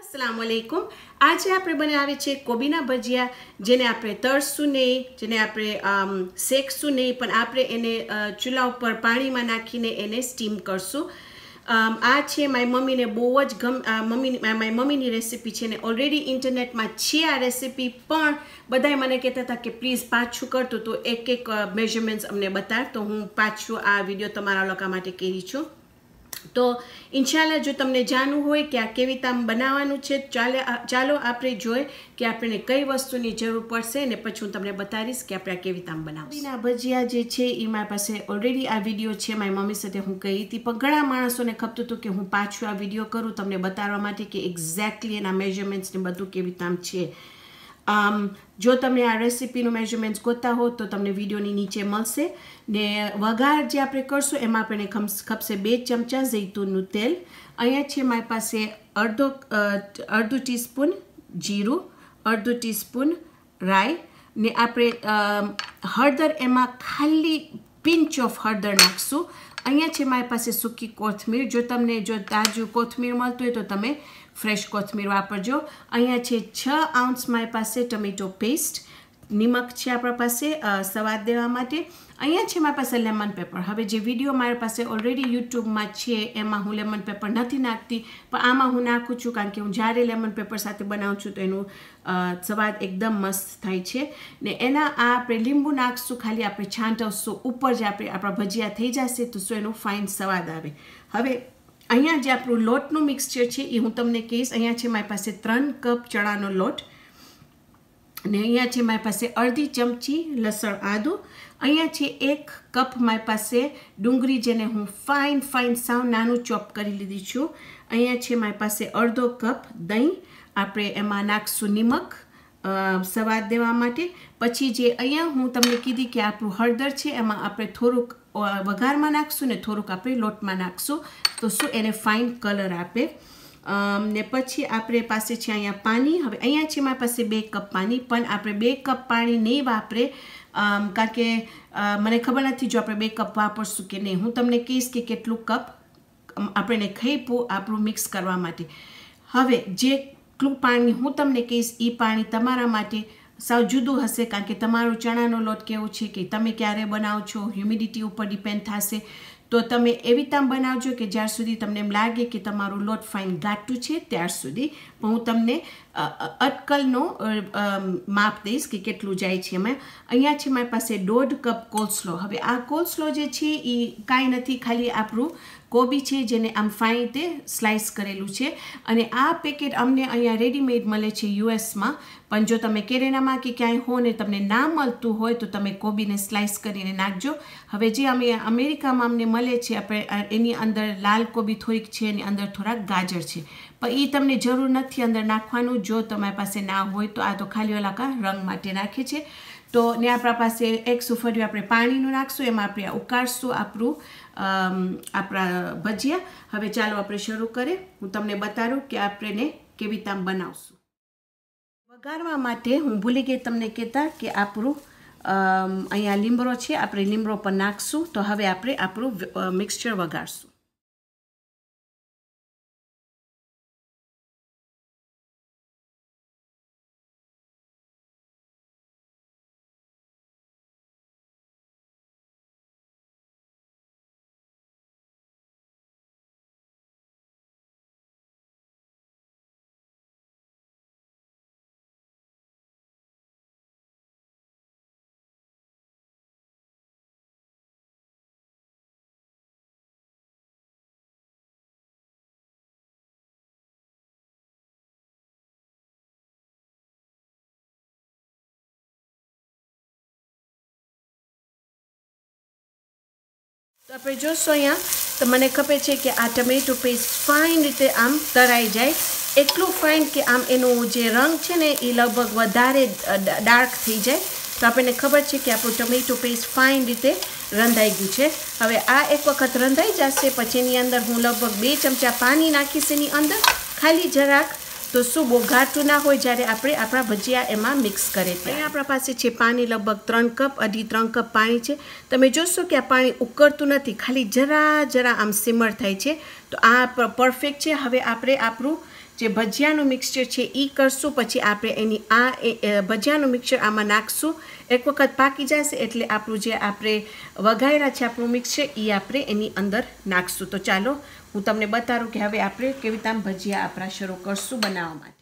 અસલામુઅલૈકુમ આજે આપણે બનાવીએ છે કોબીના ભજીયા જેને આપણે તળશું નહીં જેને આપણે શેકશું નહીં પણ આપણે એને ચૂલા ઉપર પાણીમાં નાખીને એને સ્ટીમ કરશું આ છે મારી મમ્મીને બહુ જ ગમ મમ્મી મારી મમ્મીની રેસીપી છે ને ઓલરેડી ઇન્ટરનેટમાં છે આ રેસીપી પણ બધાએ મને કહેતા હતા કે પ્લીઝ પાછું કરતું તો એક એક મેઝરમેન્ટ્સ અમને બતાવ તો હું પાછું આ વિડીયો તમારા લોકો માટે કહી છું તો ઇન્શાલ્લા જો તમને જાણવું હોય કે આ કેવી રીતે બનાવવાનું છે ચાલે ચાલો આપણે જોઈએ કે આપણે કઈ વસ્તુની જરૂર પડશે ને પછી હું તમને બતાવીશ કે આપણે આ કેવી રીતે બનાવશું ભજીયા જે છે એ મારી પાસે ઓલરેડી આ વિડીયો છે મારી મમ્મી સાથે હું કહી હતી પણ ઘણા માણસોને ખપતું હતું કે હું પાછું આ વિડીયો કરું તમને બતાવવા માટે કે એક્ઝેક્ટલી એના મેજરમેન્ટ્સને બધું કેવી રીતે છે આમ જો તમને આ રેસીપીનું મેજરમેન્ટ્સ ગોતા હો તો તમને વિડીયોની નીચે મળશે ને વઘાર જે આપણે કરશું એમાં આપણને ખપશે બે ચમચા જૈતુનનું તેલ અહીંયા છે મારી પાસે અડધો અડધું ટીસ્પૂન જીરું અડધું ટીસ્પૂન રાઈ ને આપણે હળદર એમાં ખાલી પિન્ચ ઓફ હળદર નાખશું અહીંયા છે મારી પાસે સૂકી કોથમીર જો તમને જો તાજું કોથમીર મળતું હોય તો તમે ફ્રેશ કોથમીર વાપરજો અહીંયા છે છ આઉન્સ મારી પાસે ટમેટો પેસ્ટ નિમક છે આપણા પાસે સ્વાદ દેવા માટે અહીંયા છે મારી પાસે લેમન પેપર હવે જે વિડીયો મારી પાસે ઓલરેડી યુટ્યુબમાં છે એમાં હું લેમન પેપર નથી નાખતી પણ આમાં હું નાખું છું કારણ કે હું જ્યારે લેમન પેપર સાથે બનાવું છું તો એનું સ્વાદ એકદમ મસ્ત થાય છે ને એના આ આપણે લીંબુ નાખશું ખાલી આપણે છાંટવશું ઉપર જ આપણે આપણા ભજીયા થઈ જશે તો શું એનું ફાઇન સ્વાદ આવે હવે અહીંયા જે આપણું લોટનું મિક્સચર છે એ હું તમને કહીશ અહીંયા છે મારી પાસે ત્રણ કપ ચણાનો લોટ અને અહીંયા છે મારી પાસે અડધી ચમચી લસણ આદું અહીંયા છે એક કપ મારી પાસે ડુંગળી જેને હું ફાઇન ફાઇન સાવ નાનું ચોપ કરી લીધી છું અહીંયા છે મારી પાસે અડધો કપ દહીં આપણે એમાં નાખશું નિમક સ્વાદ દેવા માટે પછી જે અહીંયા હું તમને કીધી કે આપણું હળદર છે એમાં આપણે થોડુંક વઘારમાં નાખશું ને થોડુંક આપણે લોટમાં નાખશું તો શું એને ફાઇન કલર આપે ને પછી આપણે પાસે છે અહીંયા પાણી હવે અહીંયા છે મારી પાસે બે કપ પાણી પણ આપણે બે કપ પાણી નહીં વાપરે કારણ કે મને ખબર નથી જો આપણે બે કપ વાપરશું કે નહીં હું તમને કહીશ કે કેટલું કપ આપણે ખઈપું આપણું મિક્સ કરવા માટે હવે જેટલું પાણી હું તમને કહીશ એ પાણી તમારા માટે સાવ જુદું હશે કારણ કે તમારો ચણાનો લોટ કેવો છે કે તમે ક્યારે બનાવો છો હ્યુમિડિટી ઉપર ડિપેન્ડ થશે તો તમે એવી રીતે બનાવજો કે જ્યાર સુધી તમને એમ લાગે કે તમારું લોટ ફાઇન ગાટું છે ત્યાર સુધી હું તમને અટકલનો માપ દઈશ કે કેટલું જાય છે અમે અહીંયા છે મારી પાસે દોઢ કપ કોલસ્લો હવે આ કોલસ્લો જે છે એ કાંઈ નથી ખાલી આપણું કોબી છે જેને આમ ફાઇન તે સ્લાઇસ કરેલું છે અને આ પેકેટ અમને અહીંયા રેડીમેડ મળે છે યુએસમાં પણ જો તમે કેરેનામાં કે ક્યાંય હો ને તમને ના મળતું હોય તો તમે કોબીને સ્લાઇસ કરીને નાખજો હવે જે અમે અમેરિકામાં અમને મળે છે આપણે એની અંદર લાલ કોબી થોડીક છે એની અંદર થોડાક ગાજર છે પણ એ તમને જરૂર નથી અંદર નાખવાનું જો તમારી પાસે ના હોય તો આ તો ખાલી ઓલાકા રંગ માટે નાખે છે તો ને આપણા પાસે એક સુફરિયું આપણે પાણીનું નાખશું એમાં આપણે ઉકાળશું આપણું આપણા ભજીયા હવે ચાલો આપણે શરૂ કરીએ હું તમને બતાડું કે આપણે કેવી રીતે આમ બનાવશું વઘારવા માટે હું ભૂલી ગઈ તમને કહેતા કે આપણું અહીંયા લીમડો છે આપણે લીમડો પર નાખશું તો હવે આપણે આપણું મિક્સચર વઘારશું તો આપણે જોશો અહીંયા તો મને ખબર છે કે આ ટમેટો પેસ્ટ ફાઇન રીતે આમ તરાઈ જાય એટલું ફાઇન કે આમ એનું જે રંગ છે ને એ લગભગ વધારે ડાર્ક થઈ જાય તો આપણને ખબર છે કે આપણું ટમેટો પેસ્ટ ફાઇન રીતે રંધાઈ ગયું છે હવે આ એક વખત રંધાઈ જશે પછી એની અંદર હું લગભગ બે ચમચા પાણી નાખીશ એની અંદર ખાલી જરાક તો શું બહુ ના હોય જ્યારે આપણે આપણા ભજીયા એમાં મિક્સ કરીએ ત્યાં આપણા પાસે છે પાણી લગભગ ત્રણ કપ અઢી ત્રણ કપ પાણી છે તમે જોશો કે આ પાણી ઉકળતું નથી ખાલી જરા જરા આમ સિમર થાય છે તો આ પરફેક્ટ છે હવે આપણે આપણું જે ભજીયાનું મિક્સચર છે એ કરશું પછી આપણે એની આ ભજીયાનું મિક્સર આમાં નાખશું એક વખત પાકી જશે એટલે આપણું જે આપણે વઘાયેલા છે આપણું મિક્સર એ આપણે એની અંદર નાખશું તો ચાલો હું તમને બતાવું કે હવે આપણે કેવી રીતે ભજીયા આપણા શરૂ કરશું બનાવવા માટે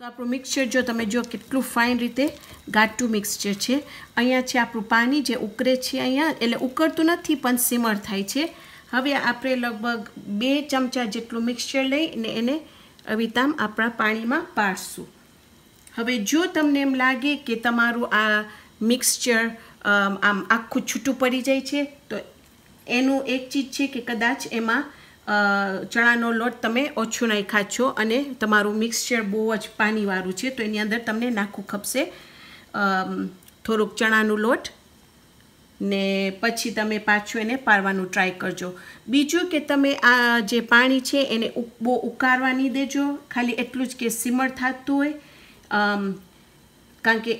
તો આપણું મિક્સચર જો તમે જો કેટલું ફાઇન રીતે ગાટું મિક્સચર છે અહીંયા છે આપણું પાણી જે ઉકરે છે અહીંયા એટલે ઉકળતું નથી પણ સિમર થાય છે હવે આપણે લગભગ બે ચમચા જેટલું મિક્સચર લઈને એને અવિતામ આપણા પાણીમાં પાડશું હવે જો તમને એમ લાગે કે તમારું આ મિક્સચર આમ આખું છૂટું પડી જાય છે તો એનું એક ચીજ છે કે કદાચ એમાં ચણાનો લોટ તમે ઓછું નાખ્યા છો અને તમારું મિક્સચર બહુ જ પાણીવાળું છે તો એની અંદર તમને નાખું ખપશે થોડુંક ચણાનું લોટ ને પછી તમે પાછું એને પાડવાનું ટ્રાય કરજો બીજું કે તમે આ જે પાણી છે એને બહુ ઉકારવાની દેજો ખાલી એટલું જ કે સીમર થતું હોય કારણ કે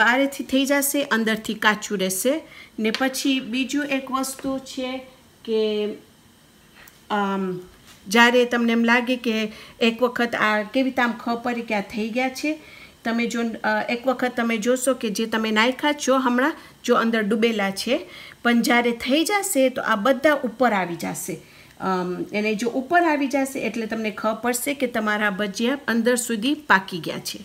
બહારેથી થઈ જશે અંદરથી કાચું રહેશે ને પછી બીજું એક વસ્તુ છે કે જ્યારે તમને એમ લાગે કે એક વખત આ કેવી રીતે આમ ખપરી કે આ થઈ ગયા છે તમે જો એક વખત તમે જોશો કે જે તમે નાખ્યા છો હમણાં જો અંદર ડૂબેલા છે પણ જ્યારે થઈ જશે તો આ બધા ઉપર આવી જશે એને જો ઉપર આવી જશે એટલે તમને ખ પડશે કે તમારા ભજીયા અંદર સુધી પાકી ગયા છે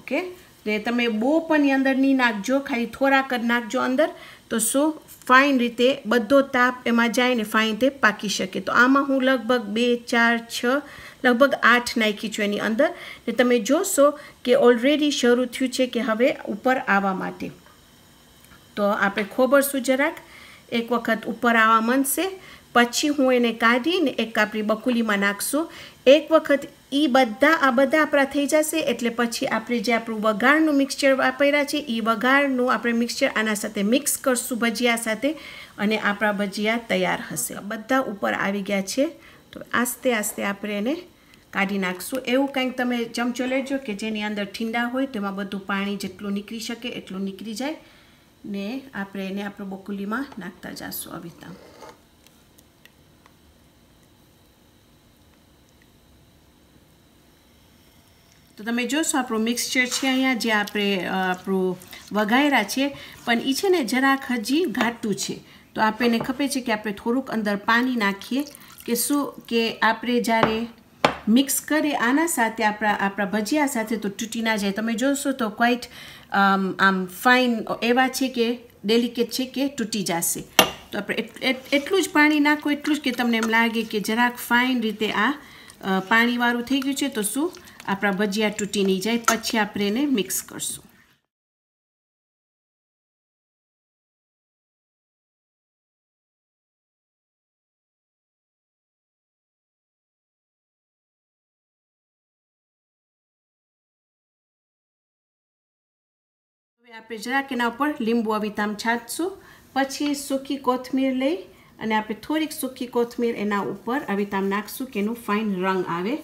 ઓકે એટલે તમે બહુ પણ અંદર નહીં નાખજો ખાલી થોડાક જ નાખજો અંદર તો શું ફાઇન રીતે બધો તાપ એમાં જાય ને ફાઇન તે પાકી શકે તો આમાં હું લગભગ બે ચાર છ લગભગ આઠ નાખી છું એની અંદર ને તમે જોશો કે ઓલરેડી શરૂ થયું છે કે હવે ઉપર આવવા માટે તો આપણે ખોબરશું જરાક એક વખત ઉપર આવવા માંડશે પછી હું એને કાઢીને એક આપણી બકુલીમાં નાખશું એક વખત એ બધા આ બધા આપણા થઈ જશે એટલે પછી આપણે જે આપણું વઘારનું મિક્સચર વાપર્યા છે એ વઘારનું આપણે મિક્સચર આના સાથે મિક્સ કરશું ભજીયા સાથે અને આપણા ભજીયા તૈયાર હશે બધા ઉપર આવી ગયા છે તો આસ્તે આસ્તે આપણે એને કાઢી નાખશું એવું કંઈક તમે ચમચો લેજો કે જેની અંદર ઠીંડા હોય તેમાં બધું પાણી જેટલું નીકળી શકે એટલું નીકળી જાય ને આપણે એને આપણે બોકુલીમાં નાખતા જઈશું આવી તો તમે જોશો આપણું મિક્સચર છે અહીંયા જે આપણે આપણું વઘાયરા છે પણ એ છે ને જરાક હજી ઘાટું છે તો આપણને ખપે છે કે આપણે થોડુંક અંદર પાણી નાખીએ કે શું કે આપણે જ્યારે મિક્સ કરીએ આના સાથે આપણા આપણા ભજીયા સાથે તો તૂટી ના જાય તમે જોશો તો ક્વાઇટ આમ ફાઇન એવા છે કે ડેલિકેટ છે કે તૂટી જશે તો આપણે એટલું જ પાણી નાખો એટલું જ કે તમને એમ લાગે કે જરાક ફાઇન રીતે આ પાણીવાળું થઈ ગયું છે તો શું આપણા ભજીયા તૂટી નહીં જાય પછી આપણે એને મિક્સ કરશું હવે આપણે જરાક એના ઉપર લીંબુ અવિતામ છાંટશું પછી સૂકી કોથમીર લઈ અને આપણે થોડીક સૂકી કોથમીર એના ઉપર અવિતામ નાખશું કે એનું ફાઇન રંગ આવે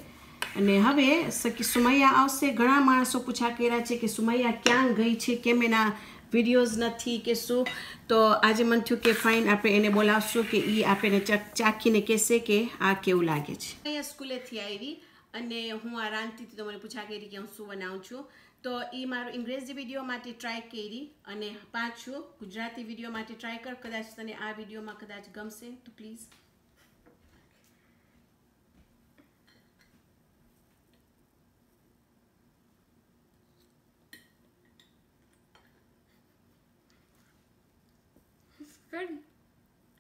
અને હવે સુમૈયા આવશે ઘણા માણસો પૂછા કર્યા છે કે સુમૈયા ક્યાં ગઈ છે કેમ એના વિડીયોઝ નથી કે શું તો આજે મને થયું કે ફાઇન આપણે એને બોલાવશું કે એ આપણે ચાખીને કહેશે કે આ કેવું લાગે છે અહીંયા સ્કૂલેથી આવી અને હું આ રાંધતીથી તો મને પૂછા કરી કે હું શું બનાવું છું તો એ મારું ઇંગ્રેજી વિડીયો માટે ટ્રાય કરી અને પાછું ગુજરાતી વિડીયો માટે ટ્રાય કર કદાચ તને આ વિડીયોમાં કદાચ ગમશે તો please good.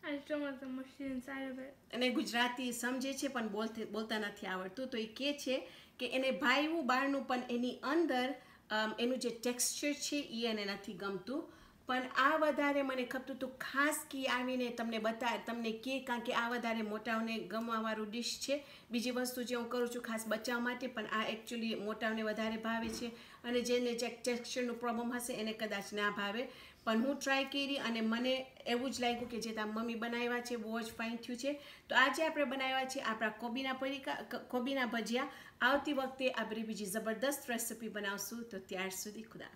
I just don't want the mushy inside of it. અને ગુજરાતી સમજે છે પણ બોલતે બોલતા નથી આવડતું તો એ કે છે કે એને ભાઈવું બહારનું પણ એની અંદર એનું જે ટેક્સચર છે એ એને નથી ગમતું પણ આ વધારે મને ખપતું હતું ખાસ કી આવીને તમને બતા તમને કે કારણ કે આ વધારે મોટાઓને ગમવાવાળું ડિશ છે બીજી વસ્તુ જે હું કરું છું ખાસ બચાવવા માટે પણ આ એકચ્યુઅલી મોટાઓને વધારે ભાવે છે અને જેને ટેક્સચરનું પ્રોબ્લમ હશે એને કદાચ ના ભાવે પણ હું ટ્રાય કરી અને મને એવું જ લાગ્યું કે જે તાર મમ્મી બનાવ્યા છે બહુ જ ફાઇન થયું છે તો આજે આપણે બનાવ્યા છે આપણા કોબીના પરિકા કોબીના ભજીયા આવતી વખતે આપણે બીજી જબરદસ્ત રેસિપી બનાવશું તો ત્યાર સુધી ખુદા